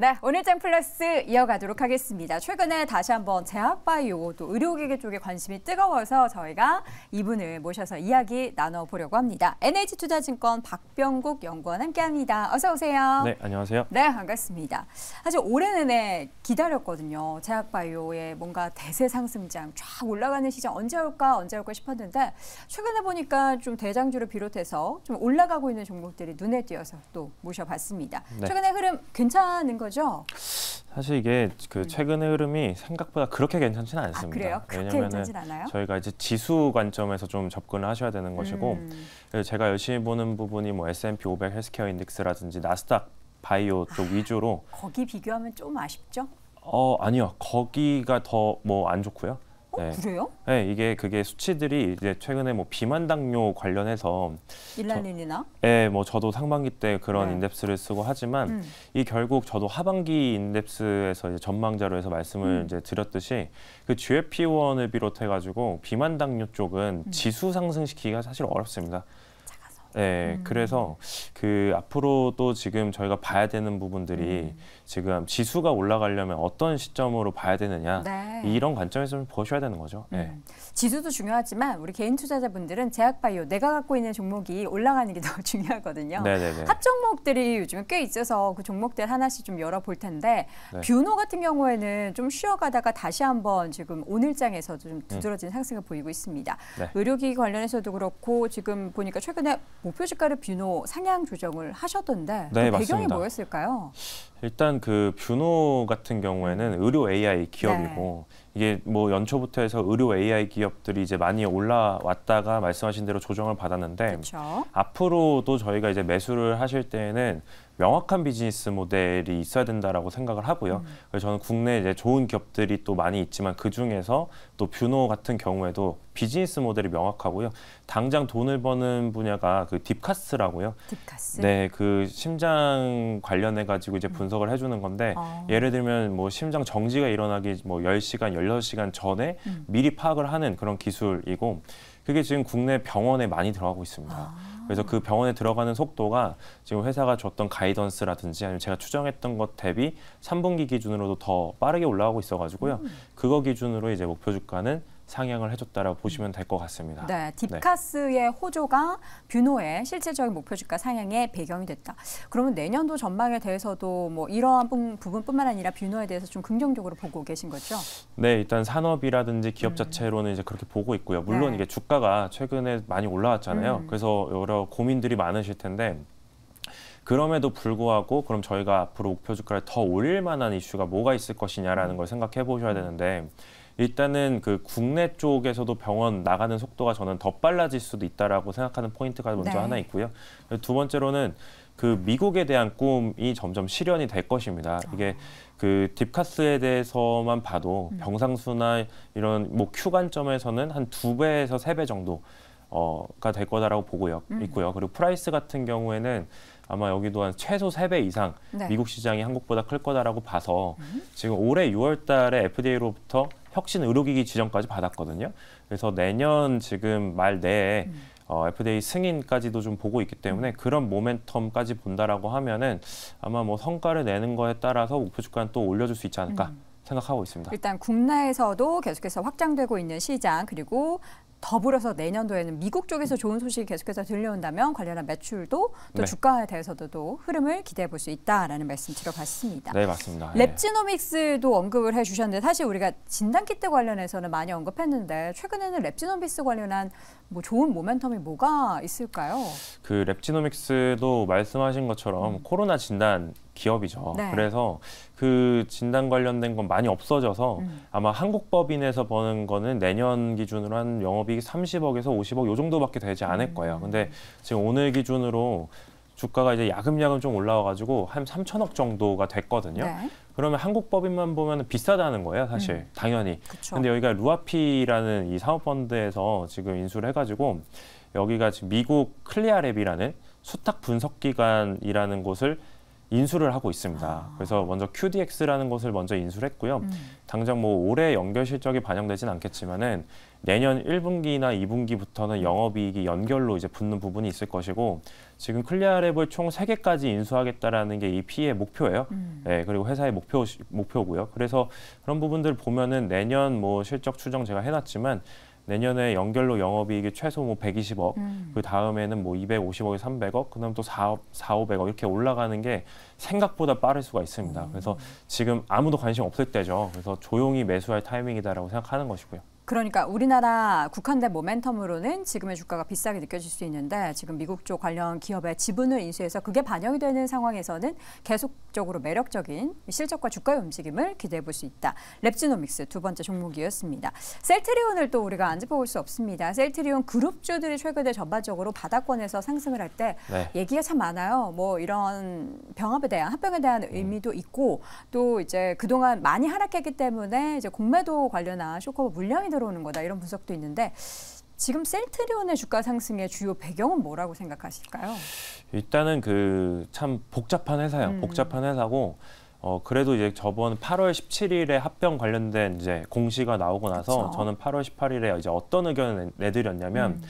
네, 오늘장 플러스 이어가도록 하겠습니다. 최근에 다시 한번 제약바이오 또 의료기계 쪽에 관심이 뜨거워서 저희가 이분을 모셔서 이야기 나눠보려고 합니다. NH투자증권 박병국 연구원 함께합니다. 어서 오세요. 네, 안녕하세요. 네, 반갑습니다. 사실 올해 내내 네, 기다렸거든요. 제약바이오의 뭔가 대세 상승장 쫙 올라가는 시장 언제 올까 언제 올까 싶었는데 최근에 보니까 좀 대장주를 비롯해서 좀 올라가고 있는 종목들이 눈에 띄어서 또 모셔봤습니다. 네. 최근에 흐름 괜찮은 거 거죠? 사실 이게 그 음. 최근의 흐름이 생각보다 그렇게 괜찮지는 않습니다. 아, 그래요? 그렇게 괜찮진 않아요? 저희가 이제 지수 관점에서 좀 접근을 하셔야 되는 것이고 음. 그 제가 열심히 보는 부분이 뭐 S&P 500 헬스케어 인덱스라든지 나스닥 바이오 쪽 아, 위주로 거기 비교하면 좀 아쉽죠? 어 아니요 거기가 더 뭐 안 좋고요. 어, 네. 그래요? 네, 이게 그게 수치들이 이제 최근에 뭐 비만 당뇨 관련해서 일라닌이나 네, 예, 뭐 저도 상반기 때 그런 네. 인덱스를 쓰고 하지만 음. 이 결국 저도 하반기 인덱스에서 이제 전망자로 해서 말씀을 음. 이제 드렸듯이 그 GLP-1을 비롯해 가지고 비만 당뇨 쪽은 음. 지수 상승시키기가 사실 어렵습니다. 네, 음. 그래서 그 앞으로도 지금 저희가 봐야 되는 부분들이 음. 지금 지수가 올라가려면 어떤 시점으로 봐야 되느냐 네. 이런 관점에서 좀 보셔야 되는 거죠. 예. 음. 네. 지수도 중요하지만 우리 개인 투자자분들은 제약바이오 내가 갖고 있는 종목이 올라가는 게 더 중요하거든요. 네네네. 합 종목들이 요즘 꽤 있어서 그 종목들 하나씩 좀 열어볼 텐데 네. 뷰노 같은 경우에는 좀 쉬어가다가 다시 한번 지금 오늘장에서도 좀 음. 두드러진 상승을 보이고 있습니다. 네. 의료기기 관련해서도 그렇고 지금 보니까 최근에 목표 시가를 뷰노 상향 조정을 하셨던데 네, 그 배경이 뭐였을까요? 일단 그 뷰노 같은 경우에는 의료 AI 기업이고 네. 이게 뭐 연초부터 해서 의료 AI 기업들이 이제 많이 올라왔다가 말씀하신 대로 조정을 받았는데 그쵸. 앞으로도 저희가 이제 매수를 하실 때에는 명확한 비즈니스 모델이 있어야 된다라고 생각을 하고요. 음. 그래서 저는 국내 이제 좋은 기업들이 또 많이 있지만 그 중에서 또 뷰노 같은 경우에도 비즈니스 모델이 명확하고요. 당장 돈을 버는 분야가 그 딥카스라고요. 딥카스. 네, 그 심장 관련해 가지고 이제 분석을 해주는 건데 어. 예를 들면 뭐 심장 정지가 일어나기 뭐0시간 16 시간 전에 음. 미리 파악을 하는 그런 기술이고 그게 지금 국내 병원에 많이 들어가고 있습니다. 아. 그래서 그 병원에 들어가는 속도가 지금 회사가 줬던 가이던스라든지 아니면 제가 추정했던 것 대비 3분기 기준으로도 더 빠르게 올라가고 있어가지고요. 음. 그거 기준으로 이제 목표 주가는 상향을 해줬다라고 보시면 될 것 같습니다. 네, 네. 딥카스의 네. 호조가 뷰노의 실질적인 목표주가 상향의 배경이 됐다. 그러면 내년도 전망에 대해서도 뭐 이러한 부분뿐만 아니라 뷰노에 대해서 좀 긍정적으로 보고 계신 거죠? 네, 일단 산업이라든지 기업 음. 자체로는 이제 그렇게 보고 있고요. 네. 물론 네. 이게 주가가 최근에 많이 올라왔잖아요. 음. 그래서 여러 고민들이 많으실 텐데 그럼에도 불구하고 그럼 저희가 앞으로 목표 주가를 더 올릴 만한 이슈가 뭐가 있을 것이냐라는 걸 생각해 보셔야 음. 되는데 일단은 그 국내 쪽에서도 병원 나가는 속도가 저는 더 빨라질 수도 있다라고 생각하는 포인트가 먼저 네. 하나 있고요. 두 번째로는 그 미국에 대한 꿈이 점점 실현이 될 것입니다. 아. 이게 그 딥카스에 대해서만 봐도 음. 병상수나 이런 뭐 큐 관점에서는 한 두 배에서 세 배 정도 어가 될 거다라고 보고 음. 있고요. 그리고 프라이스 같은 경우에는 아마 여기도 한 최소 세 배 이상 네. 미국 시장이 한국보다 클 거다라고 봐서 음. 지금 올해 6월 달에 FDA로부터 혁신 의료기기 지정까지 받았거든요. 그래서 내년 지금 말 내에 음. 어, FDA 승인까지도 좀 보고 있기 때문에 그런 모멘텀까지 본다라고 하면은 아마 뭐 성과를 내는 거에 따라서 목표 주가는 또 올려줄 수 있지 않을까. 음. 생각하고 있습니다. 일단 국내에서도 계속해서 확장되고 있는 시장 그리고 더불어서 내년도에는 미국 쪽에서 좋은 소식이 계속해서 들려온다면 관련한 매출도 또 네. 주가에 대해서도 또 흐름을 기대해 볼 수 있다라는 말씀 드려봤습니다 네, 맞습니다. 예. 랩지노믹스도 언급을 해 주셨는데 사실 우리가 진단키트 관련해서는 많이 언급했는데 최근에는 랩지노믹스 관련한 뭐 좋은 모멘텀이 뭐가 있을까요? 그 랩지노믹스도 말씀하신 것처럼 음. 코로나 진단 기업이죠. 네. 그래서 그 진단 관련된 건 많이 없어져서 음. 아마 한국법인에서 버는 거는 내년 기준으로 한 영업이익 30억에서 50억 요 정도밖에 되지 않을 음. 거예요. 근데 지금 오늘 기준으로 주가가 이제 야금야금 좀 올라와가지고 한 3천억 정도가 됐거든요. 네. 그러면 한국 법인만 보면 비싸다는 거예요, 사실. 음. 당연히. 그쵸. 근데 여기가 루아피라는 이 사모펀드에서 지금 인수를 해가지고 여기가 지금 미국 클리아랩이라는 수탁 분석기관이라는 곳을 인수를 하고 있습니다. 아. 그래서 먼저 QDX라는 것을 먼저 인수를 했고요. 음. 당장 뭐 올해 연결 실적이 반영되진 않겠지만은 내년 1분기나 2분기부터는 영업이익이 연결로 이제 붙는 부분이 있을 것이고 지금 클리어랩을총 3개까지 인수하겠다라는 게이 피의 목표예요. 음. 네, 그리고 회사의 목표 목표고요. 그래서 그런 부분들 을 보면은 내년 뭐 실적 추정 제가 해놨지만 내년에 연결로 영업이익이 최소 뭐 120억, 음. 그 다음에는 뭐 250억에 300억, 그다음 또 4, 4, 500억 이렇게 올라가는 게 생각보다 빠를 수가 있습니다. 음. 그래서 지금 아무도 관심 없을 때죠. 그래서 조용히 매수할 타이밍이다라고 생각하는 것이고요. 그러니까 우리나라 국한된 모멘텀으로는 지금의 주가가 비싸게 느껴질 수 있는데 지금 미국 쪽 관련 기업의 지분을 인수해서 그게 반영이 되는 상황에서는 계속적으로 매력적인 실적과 주가의 움직임을 기대해 볼 수 있다. 랩지노믹스 두 번째 종목이었습니다. 셀트리온을 또 우리가 안 짚어볼 수 없습니다. 셀트리온 그룹주들이 최근에 전반적으로 바닥권에서 상승을 할때 네. 얘기가 참 많아요. 뭐 이런 병합에 대한 합병에 대한 음. 의미도 있고 또 이제 그동안 많이 하락했기 때문에 이제 공매도 관련한 쇼커 물량이 들어오는 거다 이런 분석도 있는데 지금 셀트리온의 주가 상승의 주요 배경은 뭐라고 생각하실까요? 일단은 그 참 복잡한 회사예요. 음. 복잡한 회사고 어 그래도 이제 저번 8월 17일에 합병 관련된 이제 공시가 나오고 나서 그쵸. 저는 8월 18일에 이제 어떤 의견을 내드렸냐면 음.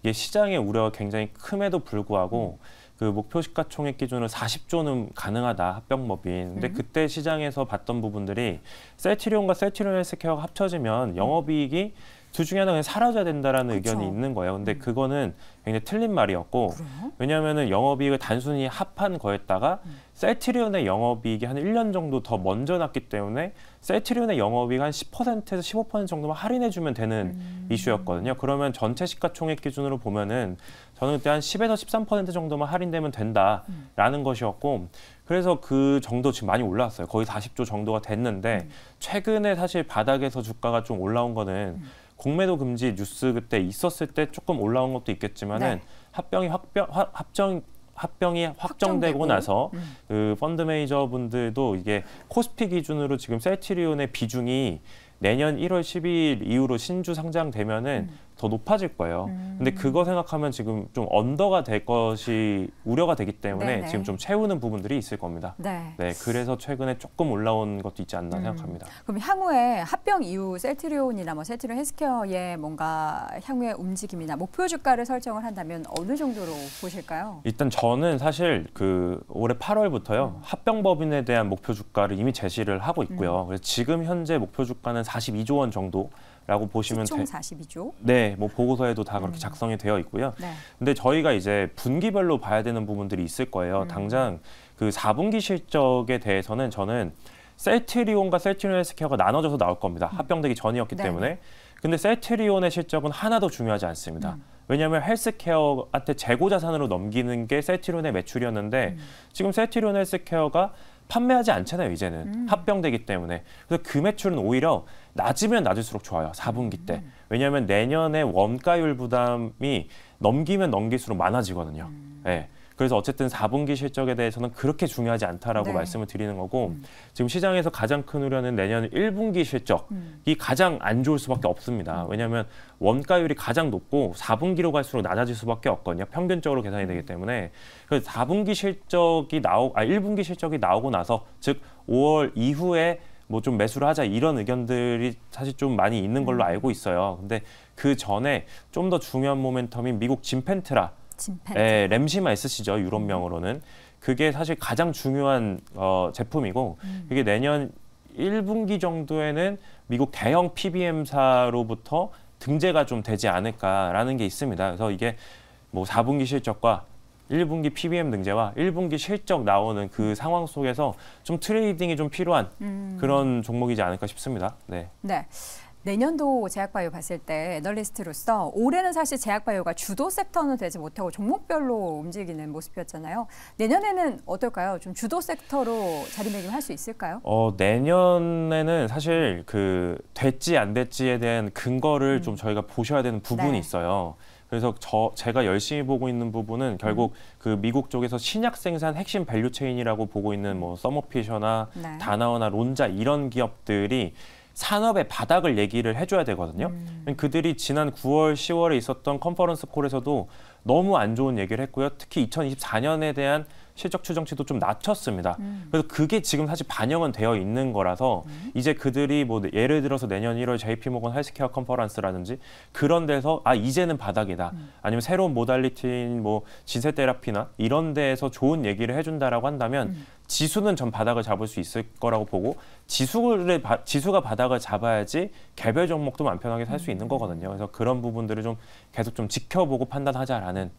이게 시장의 우려가 굉장히 큼에도 불구하고 음. 그 목표 시가총액 기준으로 40조는 가능하다 합병법인. 근데 음. 그때 시장에서 봤던 부분들이 셀트리온과 셀트리온 헬스케어가 합쳐지면 영업이익이 음. 둘 중에 하나는 사라져야 된다라는 그쵸. 의견이 있는 거예요. 근데 음. 그거는 굉장히 틀린 말이었고 그래요? 왜냐하면 영업이익을 단순히 합한 거였다가 음. 셀트리온의 영업이익이 한 1년 정도 더 먼저 났기 때문에 셀트리온의 영업이익 한 10%에서 15% 정도만 할인해주면 되는 음. 이슈였거든요. 그러면 전체 시가총액 기준으로 보면은 저는 그때 한 10에서 13% 정도만 할인되면 된다라는 음. 것이었고 그래서 그 정도 지금 많이 올라왔어요. 거의 40조 정도가 됐는데 음. 최근에 사실 바닥에서 주가가 좀 올라온 거는 음. 공매도 금지 뉴스 그때 있었을 때 조금 올라온 것도 있겠지만은 네. 합병이 확병 화, 합정 합병이 확정되고, 확정되고. 나서 음. 그 펀드 매니저분들도 이게 코스피 기준으로 지금 셀트리온의 비중이 내년 1월 12일 이후로 신주 상장되면은 음. 더 높아질 거예요. 음. 근데 그거 생각하면 지금 좀 언더가 될 것이 우려가 되기 때문에 네네. 네. 지금 좀 채우는 부분들이 있을 겁니다. 네. 네. 그래서 최근에 조금 올라온 것도 있지 않나 음. 생각합니다. 그럼 향후에 합병 이후 셀트리온이나 뭐 셀트리온 헬스케어의 뭔가 향후의 움직임이나 목표 주가를 설정을 한다면 어느 정도로 보실까요? 일단 저는 사실 그 올해 8월부터요. 음. 합병법인에 대한 목표 주가를 이미 제시를 하고 있고요. 음. 그래서 지금 현재 목표 주가는 42조 원 정도 라고 보시면 총 42조. 네, 뭐 보고서에도 다 그렇게 음. 작성이 되어 있고요. 네. 근데 저희가 이제 분기별로 봐야 되는 부분들이 있을 거예요. 음. 당장 그 4분기 실적에 대해서는 저는 셀트리온과 셀트리온 헬스케어가 나눠져서 나올 겁니다. 음. 합병되기 전이었기 네. 때문에. 근데 셀트리온의 실적은 하나도 중요하지 않습니다. 음. 왜냐하면 헬스케어한테 재고 자산으로 넘기는 게 셀트리온의 매출이었는데 음. 지금 셀트리온 헬스케어가 판매하지 않잖아요, 이제는. 음. 합병되기 때문에. 그래서 그 매출은 오히려 낮으면 낮을수록 좋아요, 4분기 때. 음. 왜냐하면 내년에 원가율 부담이 넘기면 넘길수록 많아지거든요. 음. 예. 네. 그래서 어쨌든 4분기 실적에 대해서는 그렇게 중요하지 않다라고 네. 말씀을 드리는 거고 음. 지금 시장에서 가장 큰 우려는 내년 1분기 실적이 음. 가장 안 좋을 수밖에 없습니다. 음. 왜냐하면 원가율이 가장 높고 4분기로 갈수록 낮아질 수밖에 없거든요. 평균적으로 계산이 되기 음. 때문에 그래서 4분기 실적이 나오 아 1분기 실적이 나오고 나서 즉 5월 이후에 뭐 좀 매수를 하자 이런 의견들이 사실 좀 많이 있는 걸로 음. 알고 있어요. 근데 그 전에 좀 더 중요한 모멘텀인 미국 짐펜트라 침팬지. 네, 예, 램시마 S씨죠. 유럽명으로는. 음. 그게 사실 가장 중요한 어, 제품이고 음. 그게 내년 1분기 정도에는 미국 대형 PBM사로부터 등재가 좀 되지 않을까라는 게 있습니다. 그래서 이게 뭐 4분기 실적과 1분기 PBM 등재와 1분기 실적 나오는 그 음. 상황 속에서 좀 트레이딩이 좀 필요한 음. 그런 종목이지 않을까 싶습니다. 네. 네. 내년도 제약바이오 봤을 때 애널리스트로서 올해는 사실 제약바이오가 주도 섹터는 되지 못하고 종목별로 움직이는 모습이었잖아요. 내년에는 어떨까요? 좀 주도 섹터로 자리매김할 수 있을까요? 어, 내년에는 사실 그 됐지 안 됐지에 대한 근거를 음. 좀 저희가 보셔야 되는 부분이 네. 있어요. 그래서 저 제가 열심히 보고 있는 부분은 음. 결국 그 미국 쪽에서 신약 생산 핵심 밸류 체인이라고 보고 있는 뭐 서머피셔나 네. 다나어나 론자 이런 기업들이 산업의 바닥을 얘기를 해줘야 되거든요. 음. 그들이 지난 9월, 10월에 있었던 컨퍼런스 콜에서도 너무 안 좋은 얘기를 했고요. 특히 2024년에 대한 실적 추정치도 좀 낮췄습니다. 음. 그래서 그게 지금 사실 반영은 되어 있는 거라서 음. 이제 그들이 뭐 예를 들어서 내년 1월 JP 모건 헬스케어 컨퍼런스라든지 그런 데서 아 이제는 바닥이다. 음. 아니면 새로운 모달리티인 뭐 진세 테라피나 이런 데에서 좋은 얘기를 해 준다라고 한다면 음. 지수는 전 바닥을 잡을 수 있을 거라고 보고 지수를 지수가 바닥을 잡아야지 개별 종목도 마 편하게 살 수 있는 음. 거거든요. 그래서 그런 부분들을 좀 계속 좀 지켜보고 판단하자라는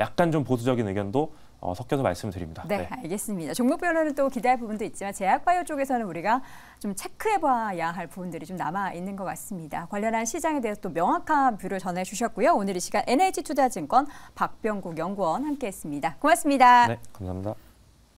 약간 좀 보수적인 의견도 어, 섞여서 말씀드립니다. 네, 네, 알겠습니다. 종목별로는 또 기대할 부분도 있지만 제약바이오 쪽에서는 우리가 좀 체크해봐야 할 부분들이 좀 남아 있는 것 같습니다. 관련한 시장에 대해서 또 명확한 뷰를 전해주셨고요. 오늘 이 시간 NH투자증권 박병국 연구원 함께했습니다. 고맙습니다. 네, 감사합니다.